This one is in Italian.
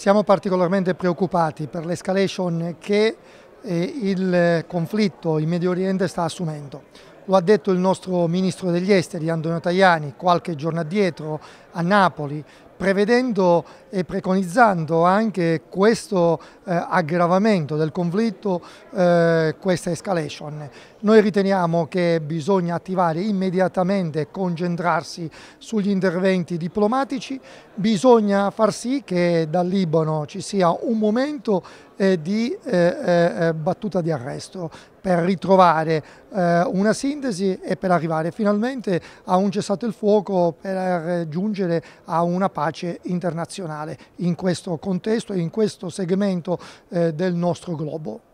Siamo particolarmente preoccupati per l'escalation che eh, il conflitto in Medio Oriente sta assumendo. Lo ha detto il nostro ministro degli esteri Antonio Tajani qualche giorno addietro a Napoli prevedendo e preconizzando anche questo eh, aggravamento del conflitto, eh, questa escalation. Noi riteniamo che bisogna attivare immediatamente e concentrarsi sugli interventi diplomatici, bisogna far sì che dal Libano ci sia un momento eh, di eh, eh, eh, battuta di arresto per ritrovare una sintesi e per arrivare finalmente a un cessato il fuoco per giungere a una pace pace internazionale in questo contesto e in questo segmento eh, del nostro globo.